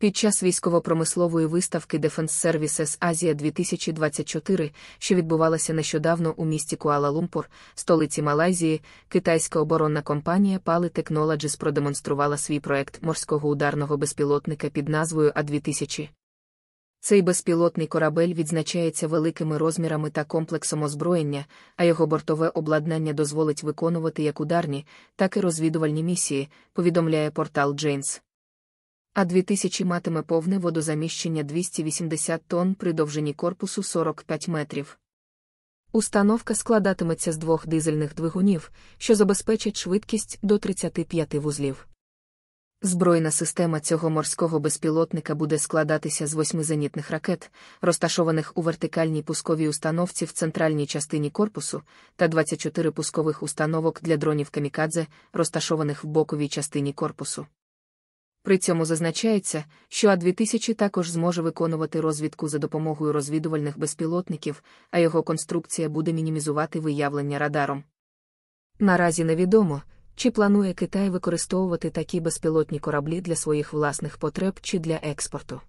Під час військово-промислової виставки Defense Services Asia 2024, що відбувалася нещодавно у місті Куала-Лумпур, столиці Малайзії, китайська оборонна компанія Pali Technologies продемонструвала свій проект морського ударного безпілотника під назвою А2000. Цей безпілотний корабель відзначається великими розмірами та комплексом озброєння, а його бортове обладнання дозволить виконувати як ударні, так і розвідувальні місії, повідомляє портал Джейнс а 2000 матиме повне водозаміщення 280 тонн при довжині корпусу 45 метрів. Установка складатиметься з двох дизельних двигунів, що забезпечать швидкість до 35 вузлів. Збройна система цього морського безпілотника буде складатися з восьми зенітних ракет, розташованих у вертикальній пусковій установці в центральній частині корпусу, та 24 пускових установок для дронів камікадзе, розташованих в боковій частині корпусу. При цьому зазначається, що А-2000 також зможе виконувати розвідку за допомогою розвідувальних безпілотників, а його конструкція буде мінімізувати виявлення радаром. Наразі невідомо, чи планує Китай використовувати такі безпілотні кораблі для своїх власних потреб чи для експорту.